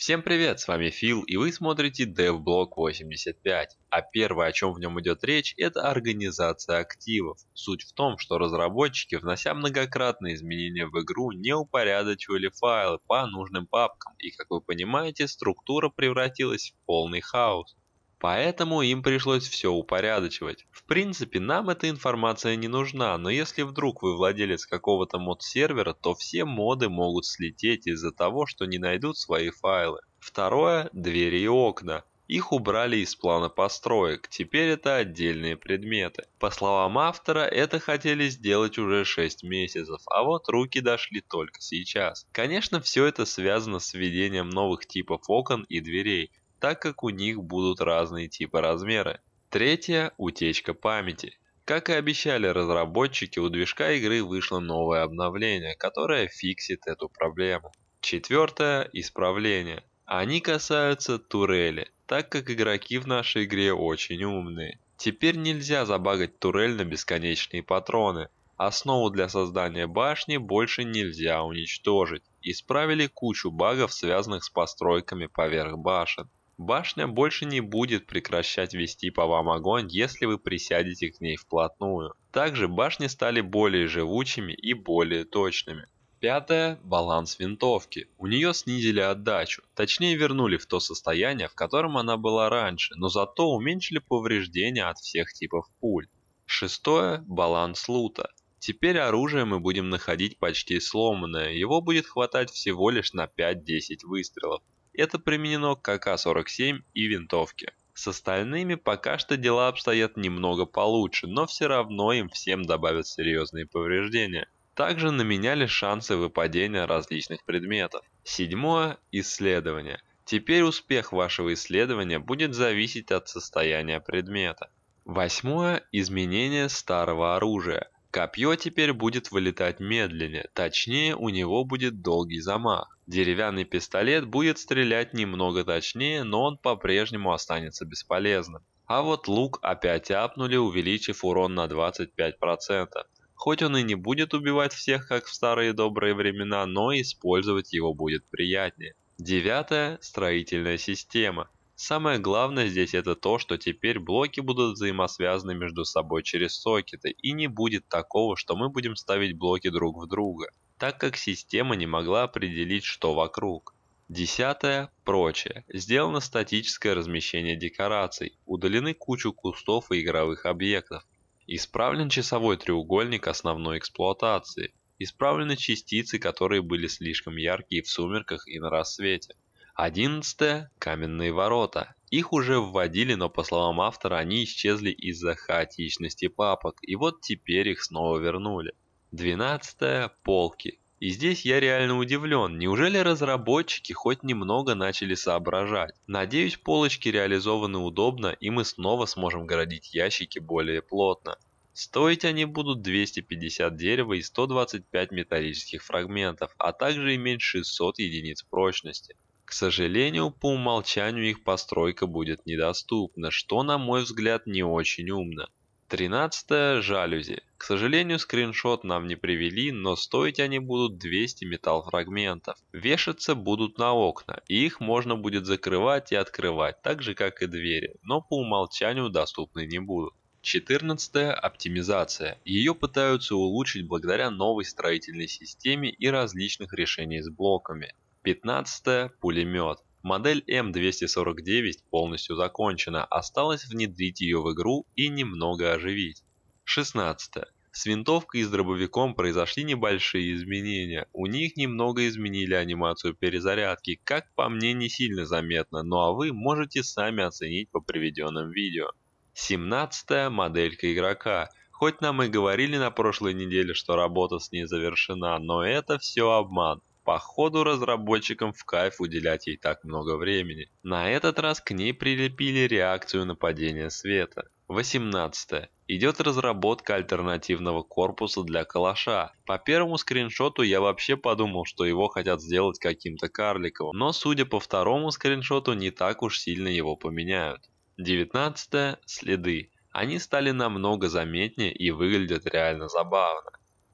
Всем привет, с вами Фил, и вы смотрите DevBlock 85. А первое, о чем в нем идет речь, это организация активов. Суть в том, что разработчики, внося многократные изменения в игру, не упорядочивали файлы по нужным папкам, и, как вы понимаете, структура превратилась в полный хаос. Поэтому им пришлось все упорядочивать. В принципе, нам эта информация не нужна, но если вдруг вы владелец какого-то мод-сервера, то все моды могут слететь из-за того, что не найдут свои файлы. Второе – двери и окна. Их убрали из плана построек, теперь это отдельные предметы. По словам автора, это хотели сделать уже 6 месяцев, а вот руки дошли только сейчас. Конечно, все это связано с введением новых типов окон и дверей, так как у них будут разные типы размеры. Третье – утечка памяти. Как и обещали разработчики, у движка игры вышло новое обновление, которое фиксит эту проблему. Четвертое – исправление. Они касаются турели, так как игроки в нашей игре очень умные. Теперь нельзя забагать турель на бесконечные патроны. Основу для создания башни больше нельзя уничтожить. Исправили кучу багов, связанных с постройками поверх башен. Башня больше не будет прекращать вести по вам огонь, если вы присядете к ней вплотную. Также башни стали более живучими и более точными. Пятое – баланс винтовки. У нее снизили отдачу, точнее вернули в то состояние, в котором она была раньше, но зато уменьшили повреждения от всех типов пуль. Шестое – баланс лута. Теперь оружие мы будем находить почти сломанное, его будет хватать всего лишь на 5-10 выстрелов. Это применено к АК-47 и винтовке. С остальными пока что дела обстоят немного получше, но все равно им всем добавят серьезные повреждения. Также наменяли шансы выпадения различных предметов. Седьмое – исследование. Теперь успех вашего исследования будет зависеть от состояния предмета. Восьмое – изменение старого оружия – Копье теперь будет вылетать медленнее, точнее у него будет долгий замах. Деревянный пистолет будет стрелять немного точнее, но он по-прежнему останется бесполезным. А вот лук опять апнули, увеличив урон на 25%. Хоть он и не будет убивать всех, как в старые добрые времена, но использовать его будет приятнее. Девятое – строительная система. Самое главное здесь это то, что теперь блоки будут взаимосвязаны между собой через сокеты, и не будет такого, что мы будем ставить блоки друг в друга, так как система не могла определить, что вокруг. Десятое – прочее. Сделано статическое размещение декораций, удалены кучу кустов и игровых объектов. Исправлен часовой треугольник основной эксплуатации. Исправлены частицы, которые были слишком яркие в сумерках и на рассвете. Одиннадцатое – каменные ворота. Их уже вводили, но по словам автора, они исчезли из-за хаотичности папок, и вот теперь их снова вернули. Двенадцатое – полки. И здесь я реально удивлен, неужели разработчики хоть немного начали соображать? Надеюсь, полочки реализованы удобно, и мы снова сможем городить ящики более плотно. Стоить они будут 250 дерева и 125 металлических фрагментов, а также иметь 600 единиц прочности. К сожалению, по умолчанию их постройка будет недоступна, что, на мой взгляд, не очень умно. 13 жалюзи. К сожалению, скриншот нам не привели, но стоить они будут 200 фрагментов. Вешаться будут на окна, и их можно будет закрывать и открывать, так же как и двери, но по умолчанию доступны не будут. 14. Оптимизация. Ее пытаются улучшить благодаря новой строительной системе и различных решений с блоками. 15. Пулемет. Модель М249 полностью закончена, осталось внедрить ее в игру и немного оживить. 16. С винтовкой и с дробовиком произошли небольшие изменения. У них немного изменили анимацию перезарядки, как по мне не сильно заметно, ну а вы можете сами оценить по приведенным видео. 17. Моделька игрока. Хоть нам и говорили на прошлой неделе, что работа с ней завершена, но это все обман. Походу разработчикам в кайф уделять ей так много времени. На этот раз к ней прилепили реакцию нападения света. 18. Идет разработка альтернативного корпуса для калаша. По первому скриншоту я вообще подумал, что его хотят сделать каким-то карликовым, но судя по второму скриншоту не так уж сильно его поменяют. 19. Следы. Они стали намного заметнее и выглядят реально забавно.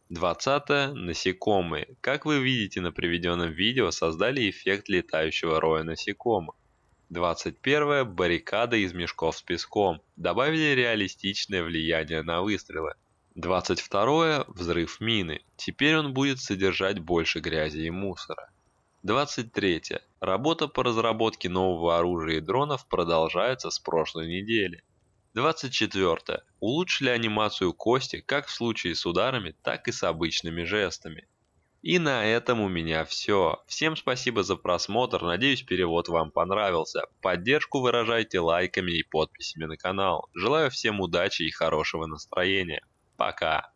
20. Насекомые. Как вы видите на приведенном видео, создали эффект летающего роя насекомых. 21. Баррикады из мешков с песком. Добавили реалистичное влияние на выстрелы. 22. Взрыв мины. Теперь он будет содержать больше грязи и мусора. 23. Работа по разработке нового оружия и дронов продолжается с прошлой недели. 24. Улучшили анимацию кости как в случае с ударами, так и с обычными жестами. И на этом у меня все. Всем спасибо за просмотр, надеюсь перевод вам понравился. Поддержку выражайте лайками и подписями на канал. Желаю всем удачи и хорошего настроения. Пока!